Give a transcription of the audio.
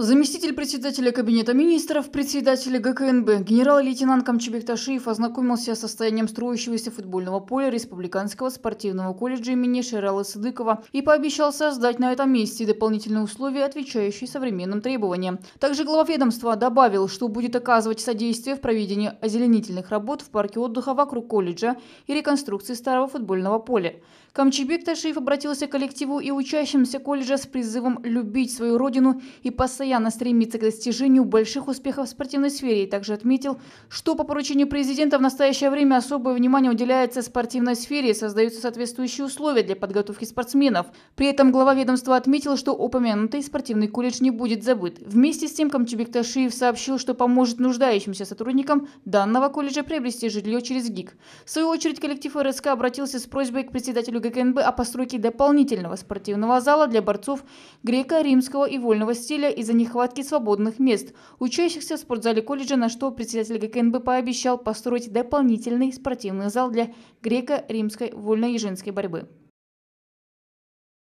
Заместитель председателя Кабинета министров, председатель ГКНБ, генерал-лейтенант Камчебек Ташиев ознакомился с состоянием строящегося футбольного поля Республиканского спортивного колледжа имени Шерала Сыдыкова и пообещал создать на этом месте дополнительные условия, отвечающие современным требованиям. Также глава ведомства добавил, что будет оказывать содействие в проведении озеленительных работ в парке отдыха вокруг колледжа и реконструкции старого футбольного поля. Камчебек Ташиев обратился к коллективу и учащимся колледжа с призывом любить свою родину и постоянно постоянно стремится к достижению больших успехов в спортивной сфере и также отметил, что по поручению президента в настоящее время особое внимание уделяется спортивной сфере и создаются соответствующие условия для подготовки спортсменов. При этом глава ведомства отметил, что упомянутый спортивный колледж не будет забыт. Вместе с тем Камчубек Ташиев сообщил, что поможет нуждающимся сотрудникам данного колледжа приобрести жилье через ГИК. В свою очередь коллектив РСК обратился с просьбой к председателю ГКНБ о постройке дополнительного спортивного зала для борцов греко-римского и вольного стиля из-за нехватки свободных мест, учащихся в спортзале колледжа, на что председатель ГКНБ пообещал построить дополнительный спортивный зал для греко-римской вольно-ежинской борьбы.